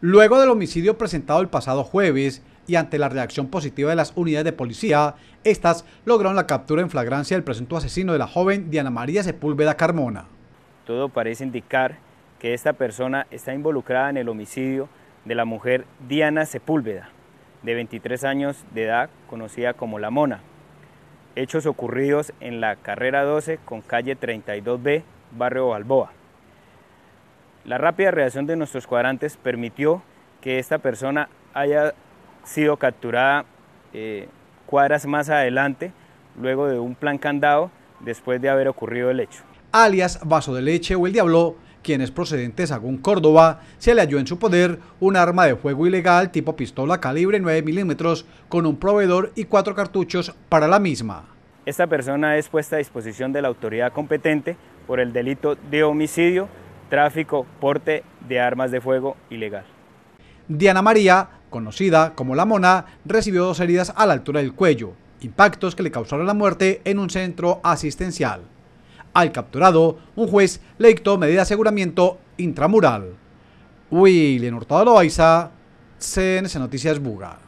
Luego del homicidio presentado el pasado jueves y ante la reacción positiva de las unidades de policía, estas lograron la captura en flagrancia del presunto asesino de la joven Diana María Sepúlveda Carmona. Todo parece indicar que esta persona está involucrada en el homicidio de la mujer Diana Sepúlveda, de 23 años de edad, conocida como La Mona. Hechos ocurridos en la carrera 12 con calle 32B, barrio Balboa. La rápida reacción de nuestros cuadrantes permitió que esta persona haya sido capturada eh, cuadras más adelante, luego de un plan candado, después de haber ocurrido el hecho. Alias Vaso de Leche o El Diablo, quienes procedentes Sagún, Córdoba, se le halló en su poder un arma de fuego ilegal tipo pistola calibre 9 milímetros con un proveedor y cuatro cartuchos para la misma. Esta persona es puesta a disposición de la autoridad competente por el delito de homicidio tráfico, porte de armas de fuego ilegal. Diana María, conocida como La Mona, recibió dos heridas a la altura del cuello, impactos que le causaron la muerte en un centro asistencial. Al capturado, un juez le dictó medida de aseguramiento intramural. William Hurtado Loaiza, CNC Noticias Buga.